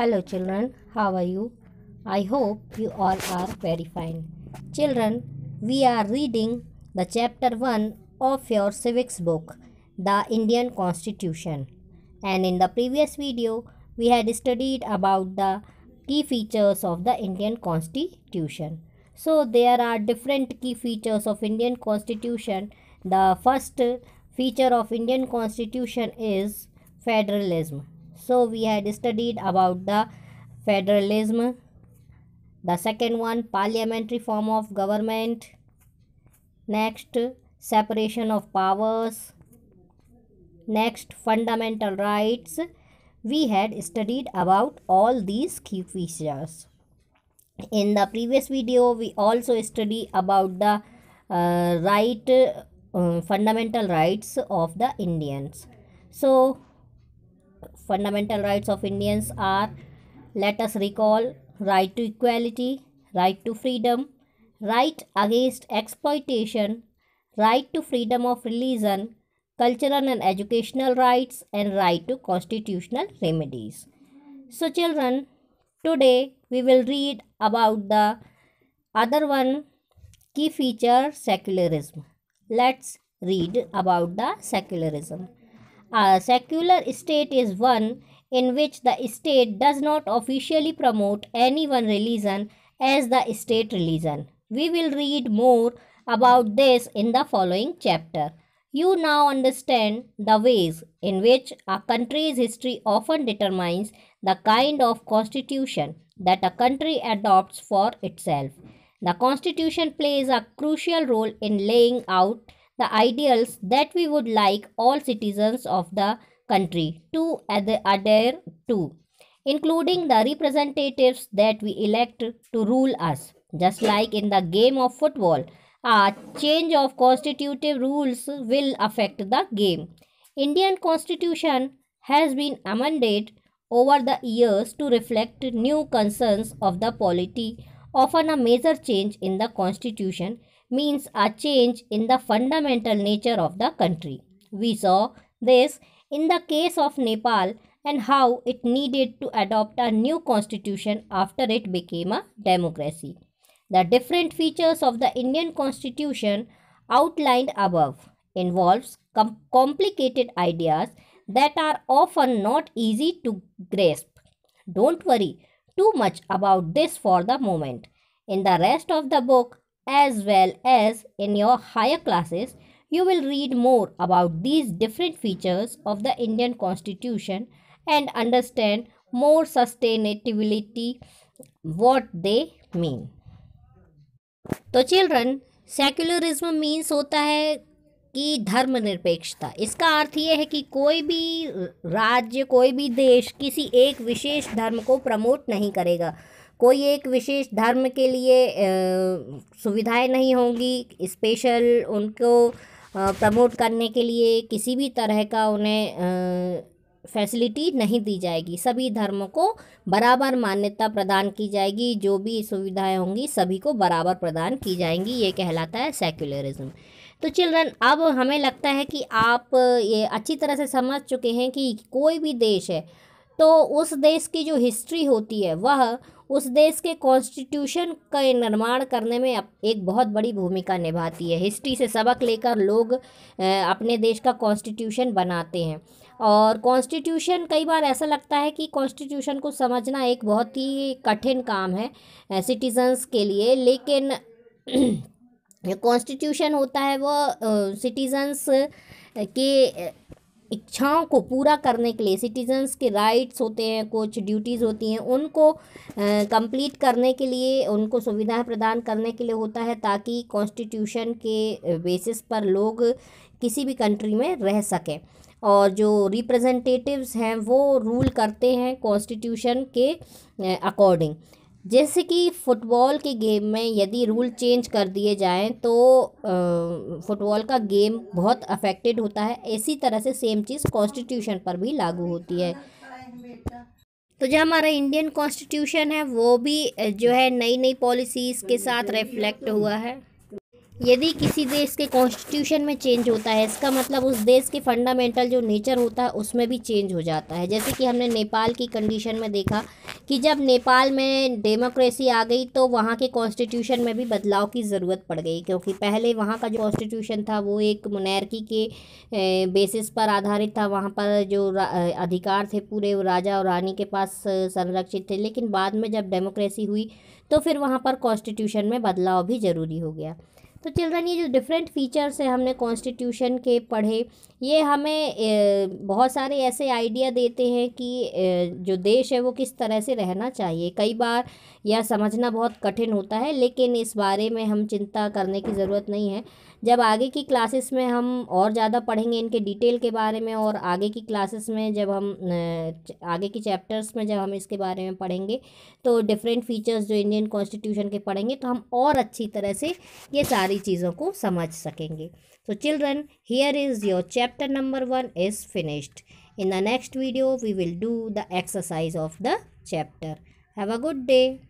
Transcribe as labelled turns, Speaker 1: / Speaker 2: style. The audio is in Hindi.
Speaker 1: Hello children, how are you? I hope you all are very fine. Children, we are reading the chapter 1 of your civics book, The Indian Constitution. And in the previous video, we had studied about the key features of the Indian Constitution. So there are different key features of Indian Constitution. The first feature of Indian Constitution is federalism so we had studied about the federalism, the second one parliamentary form of government, next separation of powers, next fundamental rights. We had studied about all these key features. In the previous video, we also study about the uh, right uh, fundamental rights of the Indians. So Fundamental rights of Indians are, let us recall, right to equality, right to freedom, right against exploitation, right to freedom of religion, cultural and educational rights, and right to constitutional remedies. So, children, today we will read about the other one key feature secularism. Let's read about the secularism. A secular state is one in which the state does not officially promote any one religion as the state religion. We will read more about this in the following chapter. You now understand the ways in which a country's history often determines the kind of constitution that a country adopts for itself. The constitution plays a crucial role in laying out the ideals that we would like all citizens of the country to adhere to, including the representatives that we elect to rule us. Just like in the game of football, a change of constitutive rules will affect the game. Indian constitution has been amended over the years to reflect new concerns of the polity, often a major change in the constitution means a change in the fundamental nature of the country. We saw this in the case of Nepal and how it needed to adopt a new constitution after it became a democracy. The different features of the Indian constitution outlined above involves com complicated ideas that are often not easy to grasp. Don't worry too much about this for the moment. In the rest of the book, as well as in your higher classes, you will read more about these different features of the Indian Constitution and understand more sustainability what they mean. तो चिल्ड्रन सेक्युलरिज्म मीन्स होता है कि धर्मनिरपेक्षता इसका अर्थ ये है कि कोई भी राज्य कोई भी देश किसी एक विशेष धर्म को प्रमोट नहीं करेगा कोई एक विशेष धर्म के लिए सुविधाएं नहीं होंगी स्पेशल उनको प्रमोट करने के लिए किसी भी तरह का उन्हें फैसिलिटी नहीं दी जाएगी सभी धर्मों को बराबर मान्यता प्रदान की जाएगी जो भी सुविधाएं होंगी सभी को बराबर प्रदान की जाएंगी ये कहलाता है सेक्युलरिज्म तो चिल्ड्रन अब हमें लगता है कि आप ये अच्छी तरह से समझ चुके हैं कि कोई भी देश है तो उस देश की जो हिस्ट्री होती है वह उस देश के कॉन्स्टिट्यूशन का निर्माण करने में एक बहुत बड़ी भूमिका निभाती है हिस्ट्री से सबक लेकर लोग अपने देश का कॉन्स्टिट्यूशन बनाते हैं और कॉन्स्टिट्यूशन कई बार ऐसा लगता है कि कॉन्स्टिट्यूशन को समझना एक बहुत ही कठिन काम है सिटीजन्स के लिए लेकिन कॉन्स्टिट्यूशन होता है वह सिटीजन्स के इच्छाओं को पूरा करने के लिए सिटीजन्स के राइट्स होते हैं कुछ ड्यूटीज़ होती हैं उनको कंप्लीट करने के लिए उनको सुविधाएं प्रदान करने के लिए होता है ताकि कॉन्स्टिट्यूशन के बेसिस पर लोग किसी भी कंट्री में रह सकें और जो रिप्रेजेंटेटिव्स हैं वो रूल करते हैं कॉन्स्टिट्यूशन के अकॉर्डिंग जैसे कि फ़ुटबॉल के गेम में यदि रूल चेंज कर दिए जाएं तो फ़ुटबॉल का गेम बहुत अफेक्टेड होता है इसी तरह से सेम चीज़ कॉन्स्टिट्यूशन पर भी लागू होती है तो जो हमारा इंडियन कॉन्स्टिट्यूशन है वो भी जो है नई नई पॉलिसीज़ के साथ रिफ्लेक्ट हुआ है यदि किसी देश के कॉन्स्टिट्यूशन में चेंज होता है इसका मतलब उस देश के फंडामेंटल जो नेचर होता है उसमें भी चेंज हो जाता है जैसे कि हमने नेपाल की कंडीशन में देखा कि जब नेपाल में डेमोक्रेसी आ गई तो वहाँ के कॉन्स्टिट्यूशन में भी बदलाव की ज़रूरत पड़ गई क्योंकि पहले वहाँ का जो कॉन्स्टिट्यूशन था वो एक मुनैरकी के बेसिस पर आधारित था वहाँ पर जो अधिकार थे पूरे राजा और रानी के पास संरक्षित थे लेकिन बाद में जब डेमोक्रेसी हुई तो फिर वहाँ पर कॉन्स्टिट्यूशन में बदलाव भी ज़रूरी हो गया तो चिल्ड्रन ये जो डिफरेंट फीचर्स हैं हमने कॉन्स्टिट्यूशन के पढ़े ये हमें बहुत सारे ऐसे आइडिया देते हैं कि जो देश है वो किस तरह से रहना चाहिए कई बार यह समझना बहुत कठिन होता है लेकिन इस बारे में हम चिंता करने की ज़रूरत नहीं है जब आगे की क्लासेस में हम और ज़्यादा पढ़ेंगे इनके डिटेल के बारे में और आगे की क्लासेस में जब हम आगे की चैप्टर्स में जब हम इसके बारे में पढ़ेंगे तो डिफरेंट फीचर्स जो इंडियन कॉन्स्टिट्यूशन के पढ़ेंगे तो हम और अच्छी तरह से ये सारे सारी चीज़ों को समझ सकेंगे तो children here is your chapter number one is finished in the next video we will do the exercise of the chapter have a good day